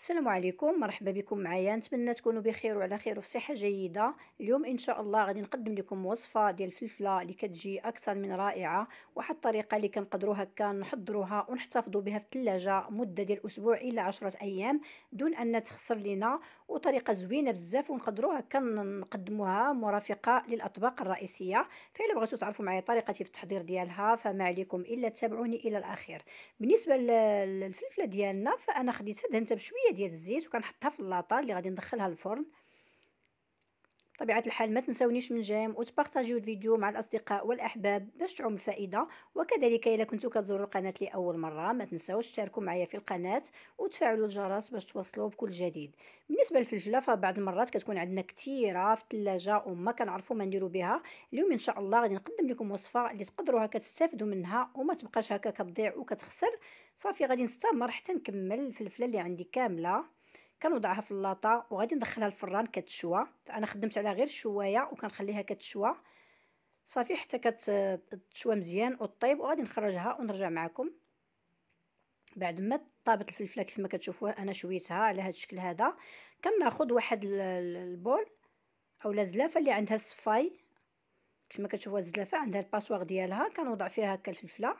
السلام عليكم مرحبا بكم معايا نتمنى تكونوا بخير وعلى خير وفي صحه جيده اليوم ان شاء الله غادي نقدم لكم وصفه ديال الفلفله اللي كتجي اكثر من رائعه واحد الطريقه اللي كنقدروا هكا نحضروها ونحتفظوا بها في الثلاجه مده ديال اسبوع الى عشرة ايام دون ان تخسر لينا وطريقه زوينه بزاف ونقدروا هكا نقدموها مرافقه للاطباق الرئيسيه فإلا بغيتوا تعرفوا معايا طريقتي في التحضير ديالها فما عليكم الا تتابعوني الى الاخير بالنسبه للفلفله ديالنا فانا خديتها دهنتها بشويه شويه ديال الزيت وكنحطها في اللاطه اللي غادي ندخلها الفرن بطبيعة الحال ما تنسونيش من جيم وتبارطاجيو الفيديو مع الأصدقاء والأحباب باش تعم الفائدة وكذلك إلا كنتو كتزوروا القناة لأول مرة ما تنساوش تشاركوا معايا في القناة وتفعلوا الجرس باش توصلوا بكل جديد بالنسبة للفلفلة فبعض المرات كتكون عندنا كثيرة في الثلاجة وما كنعرفوا ما نديروا بها اليوم إن شاء الله غادي نقدم لكم وصفة اللي هكا كتستافدوا منها وما تبقاش هكا كتضيع وكتخسر صافي غادي نستمر حتى نكمل الفلفله اللي عندي كامله كنوضعها في اللاطه وغادي ندخلها الفران كتشوى فانا خدمت على غير الشوايه وكنخليها كتشوى صافي حتى كتشوى مزيان وطيب وغادي نخرجها ونرجع معكم بعد ما طابت الفلفله كيف ما كتشوفوها انا شويتها على هذا الشكل هذا كناخذ واحد البول اولا زلافه اللي عندها الصفاي كيف ما كتشوفوا الزلافه عندها الباسوار ديالها كنوضع فيها هكا الفلفله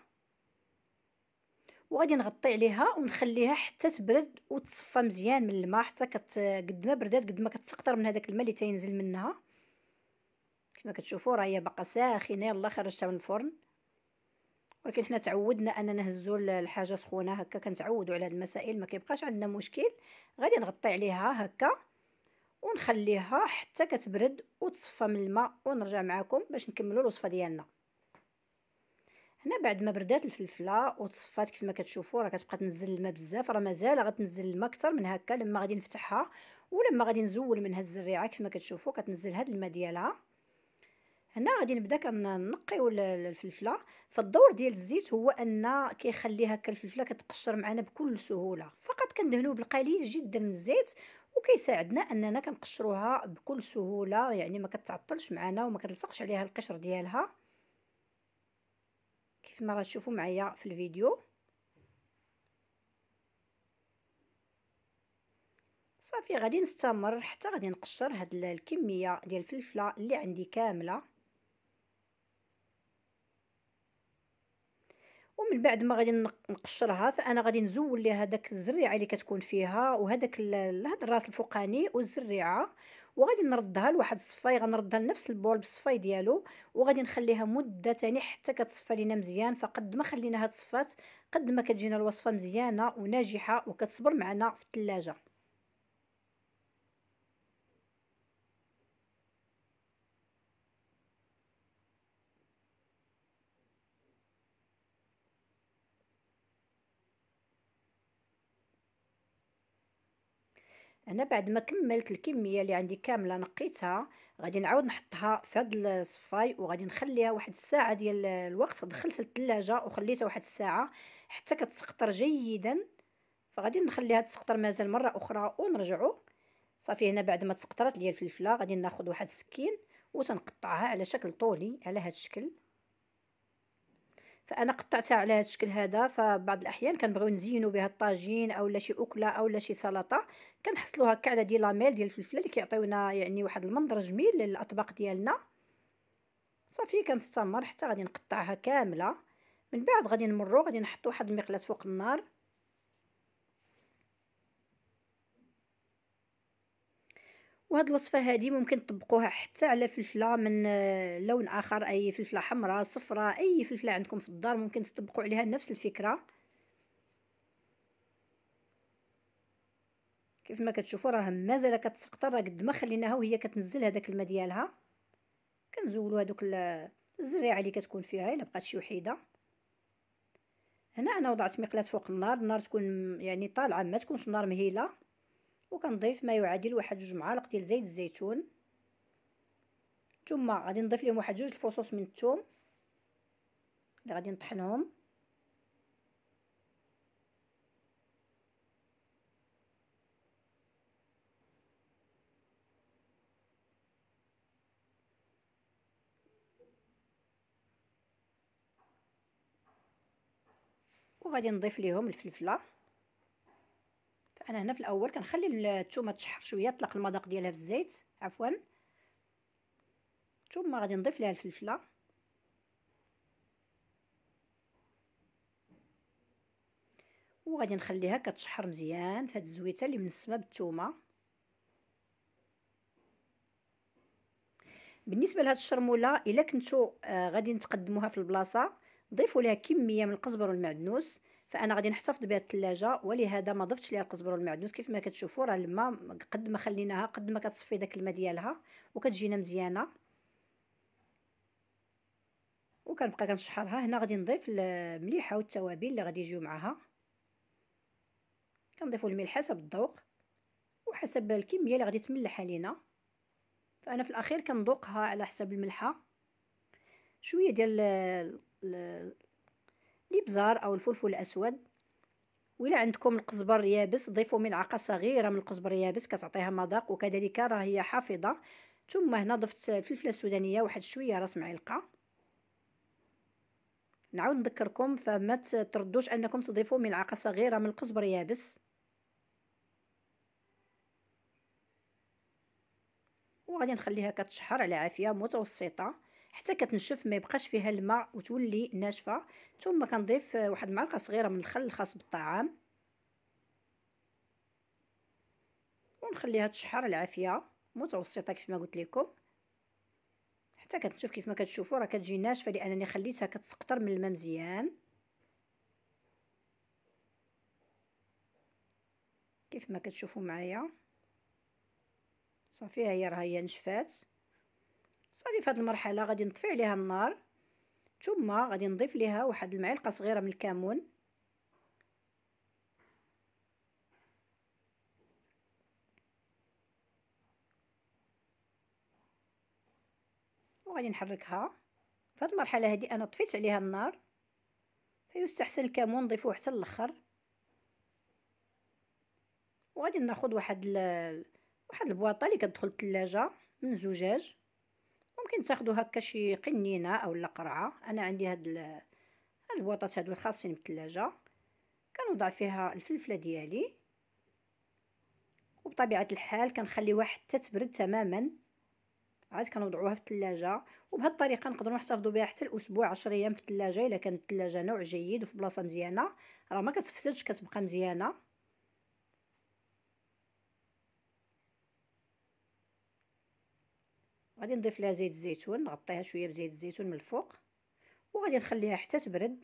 وغادي نغطي عليها ونخليها حتى تبرد وتصفى مزيان من الماء حتى كت قد ما بردات قد ما كتقطر من هذاك الماء اللي تينزل منها كما كتشوفوا راه هي باقا ساخنه يلا خرجتها من الفرن ولكن حنا تعودنا اننا نهزو الحاجه سخونه هكا كنتعودوا على هاد المسائل ما كيبقاش عندنا مشكل غادي نغطي عليها هكا ونخليها حتى كتبرد وتصفى من الماء ونرجع معكم باش نكملوا الوصفه ديالنا هنا بعد ما بردات الفلفله وتصفات كيف ما كتشوفوا راه كتبقى تنزل الماء بزاف راه مازال غتنزل الماء اكثر من هكا لما غادي نفتحها ولما غادي نزول منها الزريعه كيف ما كتشوفوا كتنزل هاد الماء ديالها هنا غادي نبدا كنقيو الفلفله فالدور ديال الزيت هو ان كيخلي هكا الفلفله كتقشر معنا بكل سهوله فقط كندهنوه بالقليل جدا من الزيت وكيساعدنا اننا كنقشروها بكل سهوله يعني ما كتعطلش معنا وما كتلصقش عليها القشر ديالها كيف ما غتشوفوا معايا في الفيديو صافي غادي نستمر حتى غادي نقشر هاد الكميه ديال الفلفله اللي عندي كامله ومن بعد ما غادي نقشرها فانا غادي نزول ليها داك الزريعه اللي كتكون فيها وهداك هاد الراس الفوقاني والزريعه وغادي نردها لواحد الصفاي غنردها لنفس البول بالصفاي ديالو وغادي نخليها مده ثاني حتى كتصفى لينا مزيان فقد ما خليناها تصفات قد ما كتجينا الوصفه مزيانه وناجحه وكتصبر معنا في الثلاجه انا بعد ما كملت الكميه اللي عندي كامله نقيتها غادي نعاود نحطها في هاد الصفاي وغادي نخليها واحد الساعه ديال الوقت دخلت الثلاجه وخليتها واحد الساعه حتى كتسقطر جيدا فغادي نخليها تسقطر مازال مره اخرى ونرجعو صافي هنا بعد ما تسقطرات ليا الفلفله غادي ناخذ واحد السكين وتنقطعها على شكل طولي على هاد الشكل فانا قطعتها على هذا الشكل هذا فبعض الاحيان كنبغيو نزينو بها الطاجين اولا شي اكله اولا شي سلطه كنحصلو هكا على دي لاميل ديال الفلفله اللي كيعطيونا يعني واحد المنظر جميل للاطباق ديالنا صافي كنستمر حتى غادي نقطعها كامله من بعد غادي نمرو غادي نحط واحد المقلاة فوق النار وهاد الوصفه هذه ممكن تطبقوها حتى على فلفله من آه، لون اخر اي فلفله حمراء صفراء اي فلفله عندكم في الدار ممكن تطبقوا عليها نفس الفكره كيف ما كتشوفوا راه مازال كتسقطر راه قد ما خليناها وهي كتنزل هذاك الماء ديالها كنزولوا هذوك الزريعه اللي كتكون فيها الا بقات شي وحيده هنا انا وضعت مقلاه فوق النار النار تكون يعني طالعه ما تكونش نار مهيله وكنضيف ما يعادل واحد جوج معالق ديال زيت الزيتون ثم غادي نضيف لهم واحد جوج الفصوص من الثوم اللي غادي نطحنهم وغادي نضيف لهم الفلفله انا هنا في الاول كنخلي الثومه تشحر شويه طلق المذاق ديالها في الزيت عفوا ثم غادي نضيف لها الفلفله وغادي نخليها كتشحر مزيان في هاد الزويته اللي منسمه بالثومه بالنسبه لهاد الشرموله الا كنتو آه غادي تقدموها في البلاصه ضيفوا لها كميه من القزبر والمعدنوس فانا غادي نحتفظ بها الثلاجه ولهذا ما ضفتش ليها القزبر والمعدنوس كيف ما كتشوفوا راه الماء قد ما خليناها قد ما كتصفي داك الماء ديالها وكتجينا مزيانه وكنبقى كنشحرها هنا غادي نضيف المليحه والتوابل اللي غادي يجيو معاها كنضيفوا الملح حسب الذوق وحسب الكميه اللي غادي تملح علينا فانا في الاخير كندوقها على حسب الملحه شويه ديال الإبزار أو الفلفل الأسود وإلا عندكم القزبر يابس ضيفوا ملعقة صغيرة من القزبر يابس كتعطيها مذاق وكذلك راه هي حافظة ثم هنا ضفت الفلفلة السودانية واحد شوية راس معلقة نعاود نذكركم فما تردوش انكم تضيفوا ملعقه صغيره من القزبر يابس وغادي نخليها كتشحر على عافيه متوسطه حتى كتنشف ما يبقاش فيها الماء وتولي ناشفه ثم كنضيف آه، واحد المعلقه صغيره من الخل الخاص بالطعام ونخليها تشحر العافيه متوسطه كيف ما قلت لكم حتى كتشوف كيف ما كتشوفوا راه كتجي ناشفه لانني خليتها كتسقطر من الماء مزيان كيف ما كتشوفوا معايا صافي هي راه هي نشفات صافي في هذه المرحله غادي نطفي عليها النار ثم غادي نضيف ليها واحد المعلقه صغيره من الكمون وغادي نحركها في هذه المرحله هذه انا طفيت عليها النار فيستحسن الكمون نضيفوه حتى الاخر وغادي ناخذ واحد ال... واحد البواطه اللي كتدخل الثلاجه من زجاج ممكن تاخذوا هكا شي قنينه اولا قرعه انا عندي هاد هاد البواطات هادو الخاصين بالثلاجه كنوضع فيها الفلفله ديالي وبطبيعه الحال كنخليوها حتى تبرد تماما عاد كنوضعوها في الثلاجه وبهذه الطريقه نقدروا نحتفظوا بها حتى الاسبوع 10 ايام في الثلاجه الا كانت الثلاجه نوع جيد وفي بلاصه مزيانه راه ما كتفسدش كتبقى مزيانه غادي نضيف لها زيت الزيتون نغطيها شويه بزيت الزيتون من الفوق وغادي نخليها حتى تبرد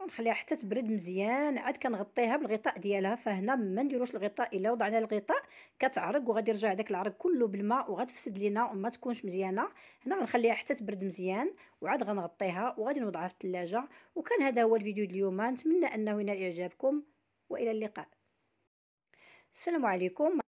ونخليها حتى تبرد مزيان عاد كنغطيها بالغطاء ديالها فهنا ما نديروش الغطاء الا وضعنا الغطاء كتعرق وغادي يرجع داك العرق كله بالماء وغتفسد لينا وما تكونش مزيانه هنا غنخليها حتى تبرد مزيان وعاد غنغطيها وغادي نوضعها في الثلاجه وكان هذا هو الفيديو اليوم نتمنى انه ينال اعجابكم والى اللقاء السلام عليكم